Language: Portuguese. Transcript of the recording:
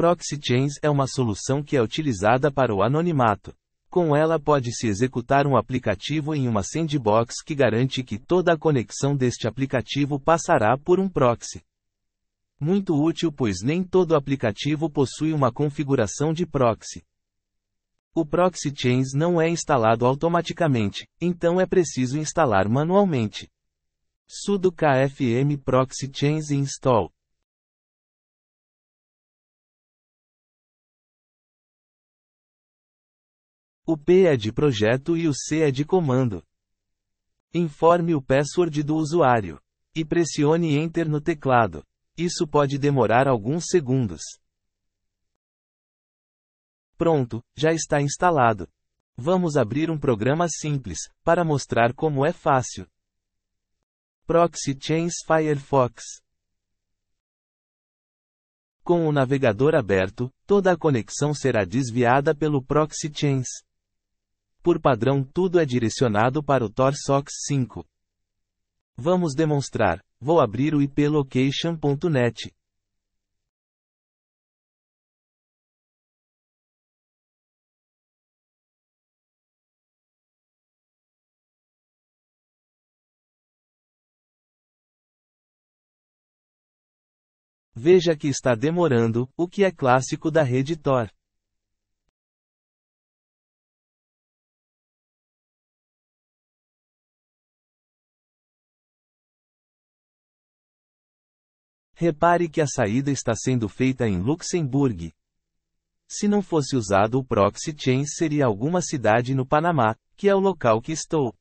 Proxy Chains é uma solução que é utilizada para o anonimato. Com ela pode-se executar um aplicativo em uma sandbox que garante que toda a conexão deste aplicativo passará por um proxy. Muito útil pois nem todo aplicativo possui uma configuração de proxy. O proxy chains não é instalado automaticamente, então é preciso instalar manualmente. sudo kfm proxy chains install O P é de projeto e o C é de comando. Informe o password do usuário. E pressione Enter no teclado. Isso pode demorar alguns segundos. Pronto, já está instalado. Vamos abrir um programa simples, para mostrar como é fácil. Proxy Chains Firefox. Com o navegador aberto, toda a conexão será desviada pelo Proxy Chains. Por padrão tudo é direcionado para o TorSox 5. Vamos demonstrar. Vou abrir o iplocation.net. Veja que está demorando, o que é clássico da rede Tor. Repare que a saída está sendo feita em Luxemburgo. Se não fosse usado o proxy chain seria alguma cidade no Panamá, que é o local que estou.